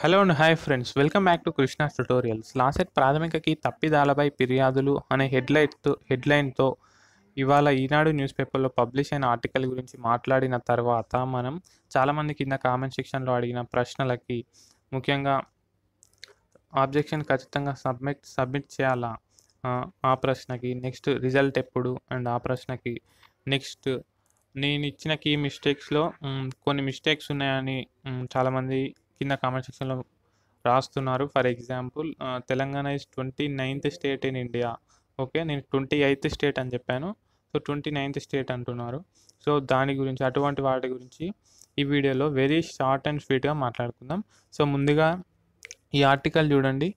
hello and hi friends welcome back to Krishna tutorials LAWCET ప్రాథమికకి తప్పిదాలపై ఫిర్యాదులు అనే హెడ్లైట్తో హెడ్లైన్తో ఇవాళ ఈనాడు న్యూస్ పేపర్లో పబ్లిష్ అయిన ఆర్టికల్ గురించి మాట్లాడిన తర్వాత మనం చాలామంది కింద కామెంట్ సెక్షన్లో అడిగిన ప్రశ్నలకి ముఖ్యంగా ఆబ్జెక్షన్ ఖచ్చితంగా సబ్మిట్ సబ్మిట్ చేయాలా ఆ ప్రశ్నకి నెక్స్ట్ రిజల్ట్ ఎప్పుడు అండ్ ఆ ప్రశ్నకి నెక్స్ట్ నేను ఇచ్చిన కీ మిస్టేక్స్లో కొన్ని మిస్టేక్స్ ఉన్నాయని చాలామంది కింద కామెంట్ సెక్షన్లో రాస్తున్నారు for example Telangana is twenty ninth state in India okay నేను ట్వంటీ ఎయిత్ స్టేట్ అని చెప్పాను సో ట్వంటీ నైన్త్ స్టేట్ అంటున్నారు సో దాని గురించి అటువంటి వాటి గురించి ఈ వీడియోలో వెరీ షార్ట్ అండ్ స్వీట్గా మాట్లాడుకుందాం సో ముందుగా ఈ ఆర్టికల్ చూడండి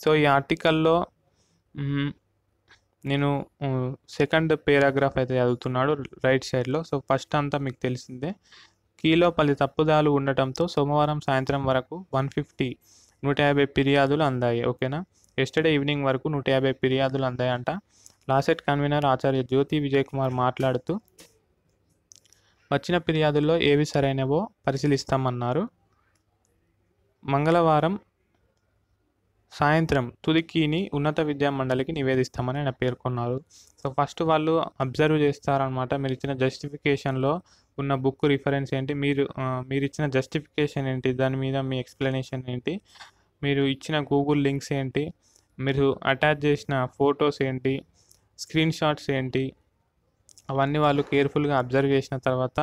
సో ఈ ఆర్టికల్లో నేను సెకండ్ పేరాగ్రాఫ్ అయితే చదువుతున్నాడు రైట్ సైడ్లో సో ఫస్ట్ అంతా మీకు తెలిసిందే కీలో పలు తప్పుదాలు ఉండటంతో సోమవారం సాయంత్రం వరకు వన్ ఫిఫ్టీ నూట యాభై ఫిర్యాదులు అందాయి ఓకేనా ఎస్టర్డే ఈవినింగ్ వరకు నూట యాభై ఫిర్యాదులు అందాయంట లాసెట్ కన్వీనర్ ఆచార్య జ్యోతి విజయ్ కుమార్ మాట్లాడుతూ వచ్చిన ఫిర్యాదుల్లో ఏవి సరైనవో పరిశీలిస్తామన్నారు మంగళవారం సాయంత్రం తుదికీని ఉన్నత విద్యా మండలికి నివేదిస్తామని ఆయన పేర్కొన్నారు సో ఫస్ట్ వాళ్ళు అబ్జర్వ్ చేస్తారనమాట మీరు ఇచ్చిన జస్టిఫికేషన్లో ఉన్న బుక్ రిఫరెన్స్ ఏంటి మీరు మీరు ఇచ్చిన జస్టిఫికేషన్ ఏంటి దాని మీద మీ ఎక్స్ప్లెనేషన్ ఏంటి మీరు ఇచ్చిన గూగుల్ లింక్స్ ఏంటి మీరు అటాచ్ చేసిన ఫొటోస్ ఏంటి స్క్రీన్ షాట్స్ ఏంటి అవన్నీ వాళ్ళు కేర్ఫుల్గా అబ్జర్వ్ చేసిన తర్వాత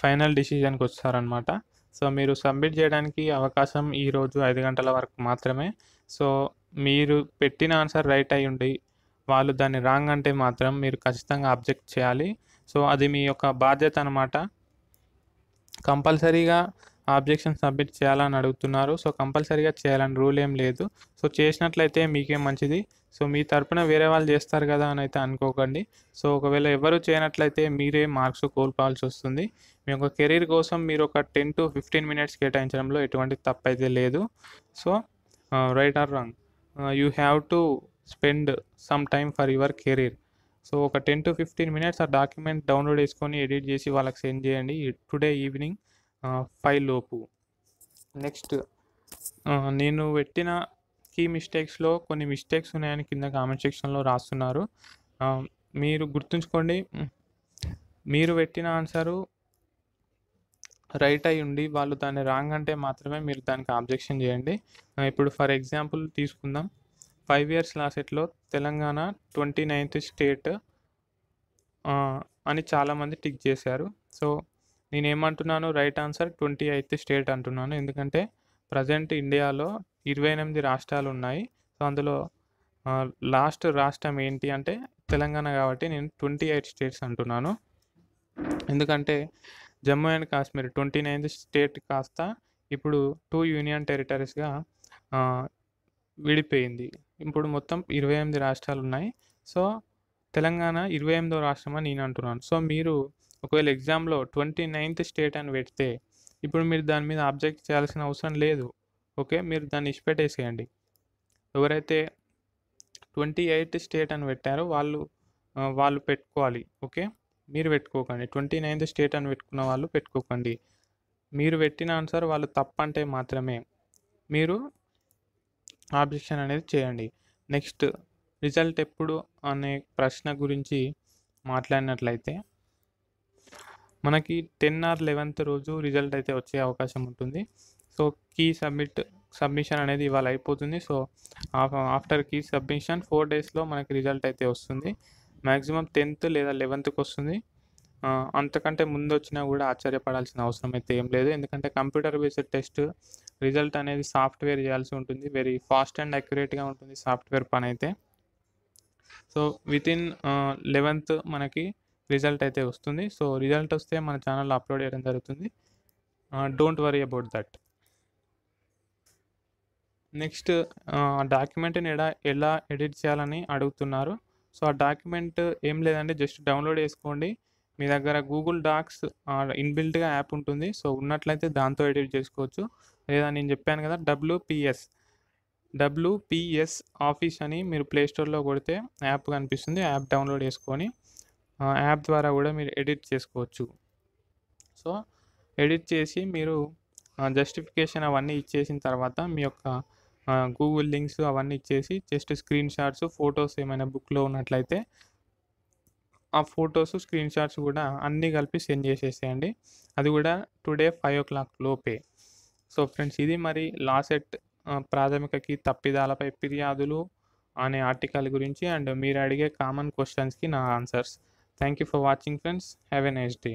ఫైనల్ డిసిజన్కి వస్తారనమాట సో మీరు సబ్మిట్ చేయడానికి అవకాశం ఈరోజు ఐదు గంటల వరకు మాత్రమే సో మీరు పెట్టిన ఆన్సర్ రైట్ అయ్యి ఉండి వాళ్ళు దాన్ని రాంగ్ అంటే మాత్రం మీరు ఖచ్చితంగా అబ్జెక్ట్ చేయాలి సో అది మీ యొక్క బాధ్యత అనమాట కంపల్సరీగా ఆబ్జెక్షన్ సబ్మిట్ చేయాలని అడుగుతున్నారు సో కంపల్సరీగా చేయాలని రూల్ ఏం లేదు సో చేసినట్లయితే మీకే మంచిది సో మీ తరపున వేరే వాళ్ళు చేస్తారు కదా అని అయితే అనుకోకండి సో ఒకవేళ ఎవరు చేయనట్లయితే మీరే మార్క్స్ కోల్పోవాల్సి వస్తుంది మీ యొక్క కెరీర్ కోసం మీరు ఒక టెన్ టు ఫిఫ్టీన్ మినిట్స్ కేటాయించడంలో ఎటువంటి తప్పు అయితే లేదు so right or wrong you have to spend some time for your career so ఒక టెన్ టు ఫిఫ్టీన్ మినిట్స్ ఆ డాక్యుమెంట్ డౌన్లోడ్ చేసుకొని ఎడిట్ చేసి వాళ్ళకి సెండ్ చేయండి టుడే ఈవినింగ్ ఫైవ్ లోపు నెక్స్ట్ నేను పెట్టిన కీ మిస్టేక్స్లో కొన్ని మిస్టేక్స్ ఉన్నాయని కింద కామెంట్ సెక్షన్లో రాస్తున్నారు మీరు గుర్తుంచుకోండి మీరు పెట్టిన ఆన్సరు రైట్ అయి ఉండి వాళ్ళు దాన్ని రాంగ్ అంటే మాత్రమే మీరు దానికి ఆబ్జెక్షన్ చేయండి ఇప్పుడు ఫర్ ఎగ్జాంపుల్ తీసుకుందాం ఫైవ్ ఇయర్స్ లాసెట్లో తెలంగాణ ట్వంటీ నైన్త్ స్టేట్ అని చాలామంది టిక్ చేశారు సో నేనేమంటున్నాను right answer twenty eighth state అంటున్నాను ఎందుకంటే ప్రజెంట్ ఇండియాలో ఇరవై ఎనిమిది రాష్ట్రాలు ఉన్నాయి సో అందులో లాస్ట్ రాష్ట్రం ఏంటి అంటే తెలంగాణ కాబట్టి నేను ట్వంటీ ఎయిట్ స్టేట్స్ అంటున్నాను ఎందుకంటే Jammu and Kashmir twenty ninth state కాస్త ఇప్పుడు టూ యూనియన్ టెరిటరీస్గా విడిపోయింది ఇప్పుడు మొత్తం ఇరవై ఎనిమిది రాష్ట్రాలు ఉన్నాయి సో తెలంగాణ ఇరవై ఎనిమిదో రాష్ట్రం అని నేను అంటున్నాను సో మీరు ఒకవేళ ఎగ్జామ్లో ట్వంటీ నైన్త్ స్టేట్ అని పెడితే ఇప్పుడు మీరు దాని మీద ఆబ్జెక్ట్ చేయాల్సిన అవసరం లేదు ఓకే మీరు దాన్ని ఇష్టపెట్టేసేయండి ఎవరైతే ట్వంటీ ఎయిత్ స్టేట్ అని పెట్టారో వాళ్ళు వాళ్ళు పెట్టుకోవాలి ఓకే మీరు పెట్టుకోకండి ట్వంటీ నైన్త్ స్టేట్ అని పెట్టుకున్న వాళ్ళు పెట్టుకోకండి మీరు పెట్టిన ఆన్సర్ వాళ్ళు తప్పంటే మాత్రమే మీరు ఆబ్జెక్షన్ అనేది చేయండి నెక్స్ట్ రిజల్ట్ ఎప్పుడు అనే ప్రశ్న గురించి మాట్లాడినట్లయితే మనకి టెన్ ఆర్ లెవెన్త్ రోజు రిజల్ట్ అయితే వచ్చే అవకాశం ఉంటుంది సో కీ సబ్మిట్ సబ్మిషన్ అనేది ఇవాళ అయిపోతుంది so after key submission four డేస్లో మనకి రిజల్ట్ అయితే వస్తుంది మ్యాక్సిమం టెన్త్ లేదా లెవెన్త్కి వస్తుంది అంతకంటే ముందు వచ్చినా కూడా ఆశ్చర్యపడాల్సిన అవసరం అయితే ఏం లేదు ఎందుకంటే కంప్యూటర్ బేస్డ్ టెస్ట్ రిజల్ట్ అనేది సాఫ్ట్వేర్ చేయాల్సి ఉంటుంది వెరీ ఫాస్ట్ అండ్ అక్యురేట్గా ఉంటుంది సాఫ్ట్వేర్ పని అయితే సో విత్ ఇన్ లెవెన్త్ మనకి రిజల్ట్ అయితే వస్తుంది సో రిజల్ట్ వస్తే మన ఛానల్ అప్లోడ్ చేయడం జరుగుతుంది don't worry about that next డాక్యుమెంట్ని ఎలా ఎలా ఎడిట్ చేయాలని అడుగుతున్నారు సో ఆ డాక్యుమెంట్ ఏం లేదండి జస్ట్ డౌన్లోడ్ చేసుకోండి మీ దగ్గర గూగుల్ డాక్స్ ఇన్బిల్ట్గా యాప్ ఉంటుంది సో ఉన్నట్లయితే దాంతో ఎడిట్ చేసుకోవచ్చు లేదా నేను చెప్పాను కదా డబ్ల్యూపిఎస్ డబ్ల్యూపిఎస్ ఆఫీస్ అని మీరు ప్లేస్టోర్లో కొడితే యాప్ కనిపిస్తుంది యాప్ డౌన్లోడ్ చేసుకొని యాప్ ద్వారా కూడా మీరు ఎడిట్ చేసుకోవచ్చు సో ఎడిట్ చేసి మీరు జస్టిఫికేషన్ అవన్నీ ఇచ్చేసిన తర్వాత మీ యొక్క గూగుల్ లింక్స్ అవన్నీ ఇచ్చేసి జస్ట్ స్క్రీన్ షాట్స్ ఫొటోస్ ఏమైనా బుక్లో ఉన్నట్లయితే ఆ ఫొటోస్ స్క్రీన్ షాట్స్ కూడా అన్నీ కలిపి సెండ్ చేసేసేయండి అది కూడా టుడే ఫైవ్ ఓ క్లాక్ లోపే సో ఫ్రెండ్స్ ఇది మరి లాసెట్ ప్రాథమికకి తప్పిదాలపై ఫిర్యాదులు అనే ఆర్టికల్ గురించి అండ్ మీరు అడిగే కామన్ క్వశ్చన్స్కి నా answers thank you for watching friends have a nice day